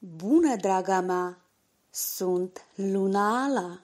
Bună, draga mea! Sunt Luna Ala!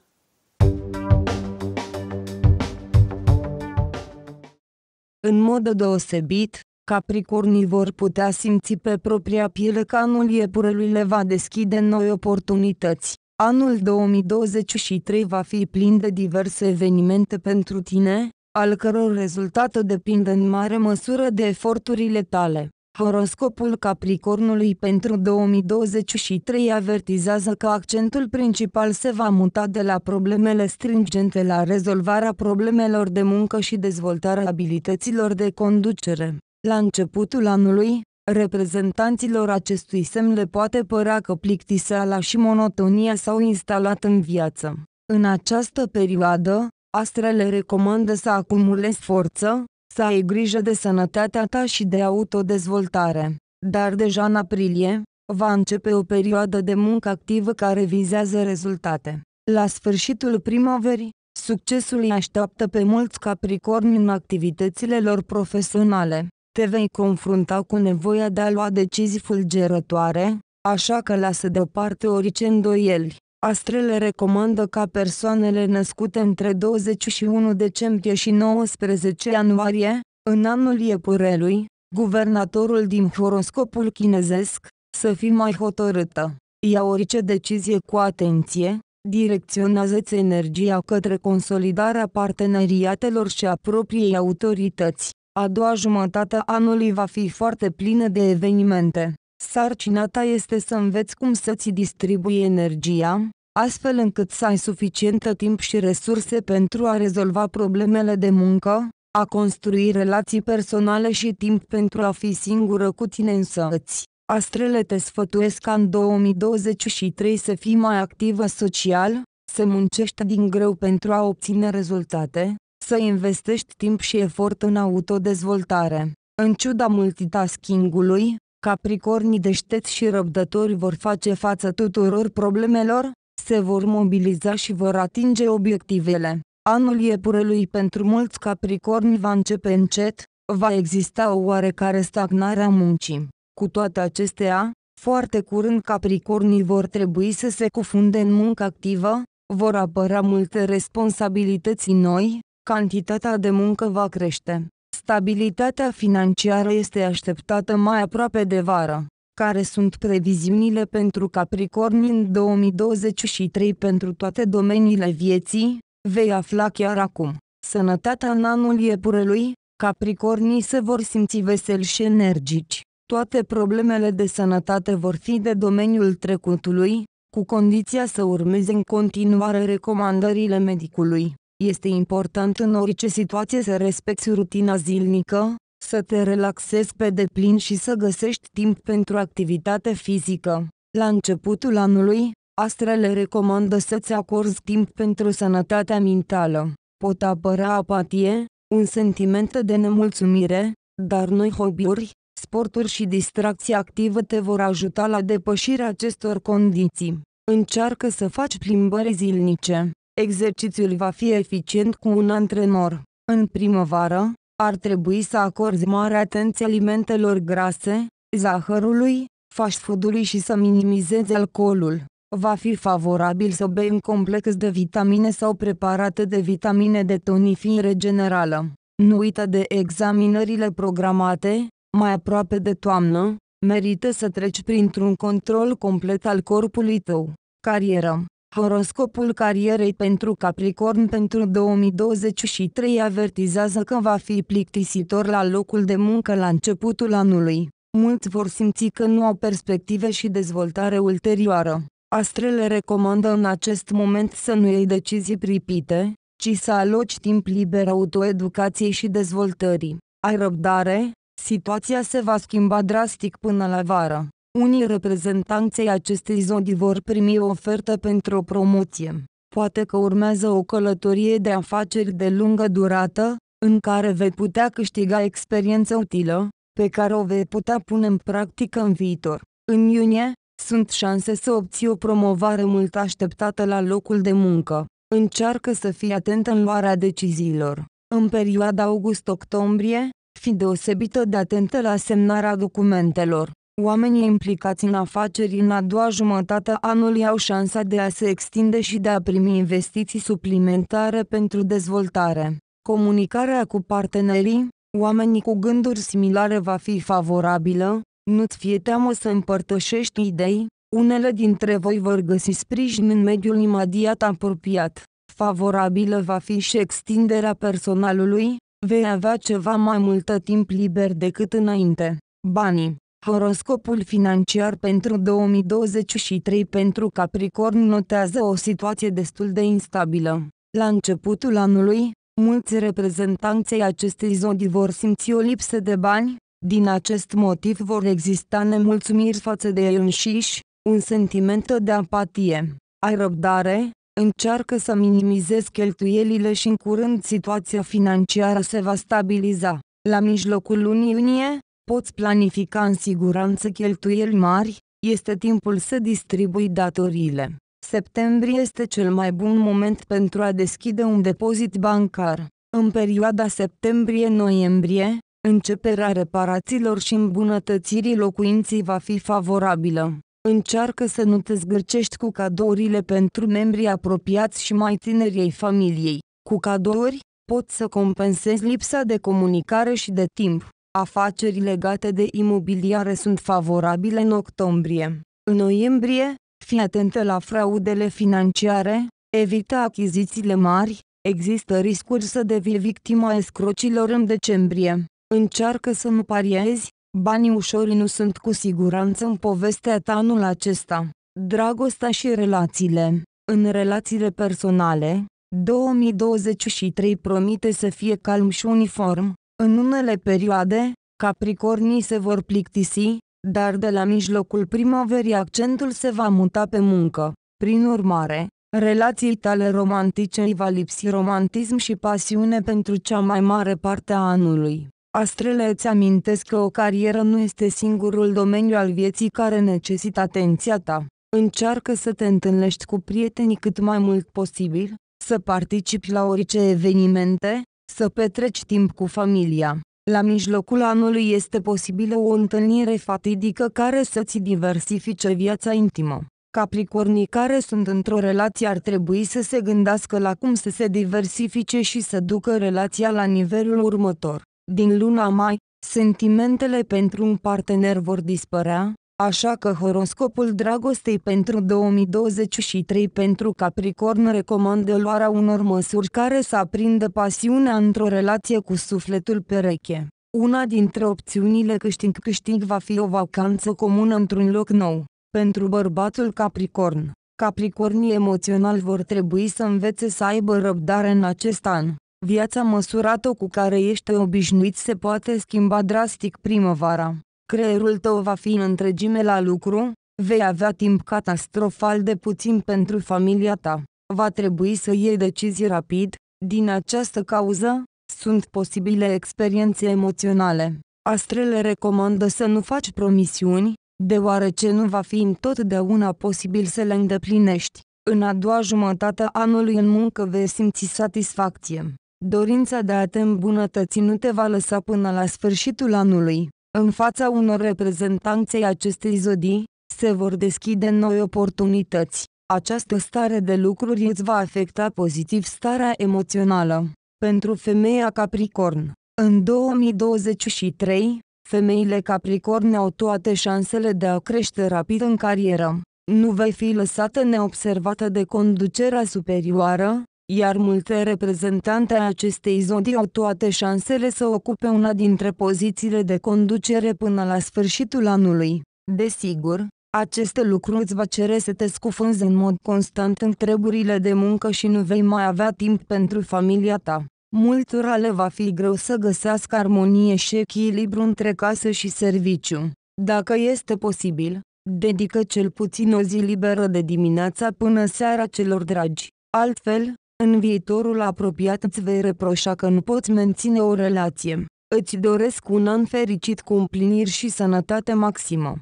În mod deosebit, Capricornii vor putea simți pe propria piele că anul iepurelui le va deschide noi oportunități. Anul 2023 va fi plin de diverse evenimente pentru tine, al căror rezultate depinde în mare măsură de eforturile tale. Horoscopul Capricornului pentru 2023 avertizează că accentul principal se va muta de la problemele stringente la rezolvarea problemelor de muncă și dezvoltarea abilităților de conducere. La începutul anului, reprezentanților acestui semn le poate părea că plictiseala și monotonia s-au instalat în viață. În această perioadă, astrele recomandă să acumulezi forță, să ai grijă de sănătatea ta și de autodezvoltare. Dar deja în aprilie, va începe o perioadă de muncă activă care vizează rezultate. La sfârșitul primăverii, succesul îi așteaptă pe mulți capricorni în activitățile lor profesionale. Te vei confrunta cu nevoia de a lua decizii fulgerătoare, așa că lasă deoparte orice îndoieli. Astrele recomandă ca persoanele născute între 21 decembrie și 19 ianuarie, în anul iepurelui, guvernatorul din horoscopul chinezesc, să fie mai hotărâtă. Ia orice decizie cu atenție, direcționează-ți energia către consolidarea parteneriatelor și a propriei autorități. A doua jumătate a anului va fi foarte plină de evenimente. Sarcina ta este să înveți cum să-ți distribui energia, astfel încât să ai suficientă timp și resurse pentru a rezolva problemele de muncă, a construi relații personale și timp pentru a fi singură cu tine însăți. Astrele te sfătuiesc ca în 2023 să fii mai activă social, să muncești din greu pentru a obține rezultate, să investești timp și efort în autodezvoltare. În ciuda multitaskingului, Capricornii deștepți și răbdători vor face față tuturor problemelor, se vor mobiliza și vor atinge obiectivele. Anul iepurelui pentru mulți capricorni va începe încet, va exista o oarecare stagnare a muncii. Cu toate acestea, foarte curând capricornii vor trebui să se cufunde în muncă activă, vor apăra multe responsabilități noi, cantitatea de muncă va crește. Stabilitatea financiară este așteptată mai aproape de vară. Care sunt previziunile pentru Capricorn în 2023 pentru toate domeniile vieții? Vei afla chiar acum. Sănătatea în anul iepurelui, Capricornii se vor simți veseli și energici. Toate problemele de sănătate vor fi de domeniul trecutului, cu condiția să urmeze în continuare recomandările medicului. Este important în orice situație să respecti rutina zilnică, să te relaxezi pe deplin și să găsești timp pentru activitate fizică. La începutul anului, astrele recomandă să-ți acorzi timp pentru sănătatea mentală. Pot apărea apatie, un sentiment de nemulțumire, dar noi hobby-uri, sporturi și distracții activă te vor ajuta la depășirea acestor condiții. Încearcă să faci plimbări zilnice. Exercițiul va fi eficient cu un antrenor. În primăvară, ar trebui să acorzi mare atenție alimentelor grase, zahărului, fast food și să minimizezi alcoolul. Va fi favorabil să bei un complex de vitamine sau preparate de vitamine de tonificare generală. Nu uita de examinările programate, mai aproape de toamnă, merită să treci printr-un control complet al corpului tău. Carieră Horoscopul carierei pentru Capricorn pentru 2023 avertizează că va fi plictisitor la locul de muncă la începutul anului. Mulți vor simți că nu au perspective și dezvoltare ulterioară. Astrele recomandă în acest moment să nu iei decizii pripite, ci să aloci timp liber autoeducației și dezvoltării. Ai răbdare, situația se va schimba drastic până la vară. Unii reprezentanței acestei zodi vor primi o ofertă pentru o promoție. Poate că urmează o călătorie de afaceri de lungă durată, în care vei putea câștiga experiență utilă, pe care o vei putea pune în practică în viitor. În iunie, sunt șanse să obții o promovare mult așteptată la locul de muncă. Încearcă să fii atent în luarea deciziilor. În perioada august-octombrie, fi deosebită de atentă la semnarea documentelor. Oamenii implicați în afaceri în a doua jumătate a anului au șansa de a se extinde și de a primi investiții suplimentare pentru dezvoltare. Comunicarea cu partenerii, oamenii cu gânduri similare va fi favorabilă, nu-ți fie teamă să împărtășești idei, unele dintre voi vor găsi sprijin în mediul imediat apropiat. Favorabilă va fi și extinderea personalului, vei avea ceva mai multă timp liber decât înainte. Banii Horoscopul financiar pentru 2023 pentru Capricorn notează o situație destul de instabilă. La începutul anului, mulți reprezentanței acestei zodii vor simți o lipsă de bani, din acest motiv vor exista nemulțumiri față de ei înșiși, un sentiment de apatie. Ai răbdare, încearcă să minimizezi cheltuielile și în curând situația financiară se va stabiliza. La mijlocul lunii iunie, poți planifica în siguranță cheltuieli mari, este timpul să distribui datoriile. Septembrie este cel mai bun moment pentru a deschide un depozit bancar. În perioada septembrie-noiembrie, începerea reparațiilor și îmbunătățirii locuinții va fi favorabilă. Încearcă să nu te zgârcești cu cadourile pentru membrii apropiați și mai tinerii familiei. Cu cadouri, poți să compensezi lipsa de comunicare și de timp. Afaceri legate de imobiliare sunt favorabile în octombrie. În noiembrie, fii atentă la fraudele financiare, evita achizițiile mari, există riscuri să devii victima escrocilor în decembrie. Încearcă să nu pariezi, banii ușori nu sunt cu siguranță în povestea ta anul acesta. Dragostea și relațiile În relațiile personale, 2023 promite să fie calm și uniform, în unele perioade, capricornii se vor plictisi, dar de la mijlocul primăverii accentul se va muta pe muncă. Prin urmare, relații tale romantice îi va lipsi romantism și pasiune pentru cea mai mare parte a anului. Astrele îți amintesc că o carieră nu este singurul domeniu al vieții care necesită atenția ta. Încearcă să te întâlnești cu prietenii cât mai mult posibil, să participi la orice evenimente, să petreci timp cu familia. La mijlocul anului este posibilă o întâlnire fatidică care să-ți diversifice viața intimă. Capricornii care sunt într-o relație ar trebui să se gândească la cum să se diversifice și să ducă relația la nivelul următor. Din luna mai, sentimentele pentru un partener vor dispărea, Așa că horoscopul dragostei pentru 2023 pentru Capricorn recomandă luarea unor măsuri care să aprindă pasiunea într-o relație cu sufletul pereche. Una dintre opțiunile câștig-câștig va fi o vacanță comună într-un loc nou. Pentru bărbatul Capricorn, Capricornii emoțional vor trebui să învețe să aibă răbdare în acest an. Viața măsurată cu care ești obișnuit se poate schimba drastic primăvara. Creierul tău va fi în întregime la lucru, vei avea timp catastrofal de puțin pentru familia ta. Va trebui să iei decizii rapid, din această cauză, sunt posibile experiențe emoționale. Astrele recomandă să nu faci promisiuni, deoarece nu va fi întotdeauna posibil să le îndeplinești. În a doua jumătate a anului în muncă vei simți satisfacție. Dorința de a te îmbunătăți nu te va lăsa până la sfârșitul anului. În fața unor reprezentanței acestei zodii, se vor deschide noi oportunități. Această stare de lucruri îți va afecta pozitiv starea emoțională. Pentru femeia Capricorn, în 2023, femeile Capricorn au toate șansele de a crește rapid în carieră. Nu vei fi lăsată neobservată de conducerea superioară, iar multe reprezentante a acestei zodii au toate șansele să ocupe una dintre pozițiile de conducere până la sfârșitul anului. Desigur, acest lucru îți va cere să te scufunzi în mod constant în treburile de muncă și nu vei mai avea timp pentru familia ta. Multura le va fi greu să găsească armonie și echilibru între casă și serviciu. Dacă este posibil, dedică cel puțin o zi liberă de dimineața până seara celor dragi. Altfel, în viitorul apropiat îți vei reproșa că nu poți menține o relație. Îți doresc un an fericit cu împliniri și sănătate maximă.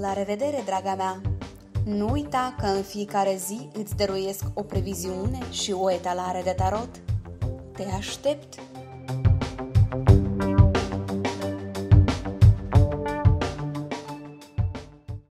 La revedere, draga mea! Nu uita că în fiecare zi îți dăruiesc o previziune și o etalare de tarot. Te aștept!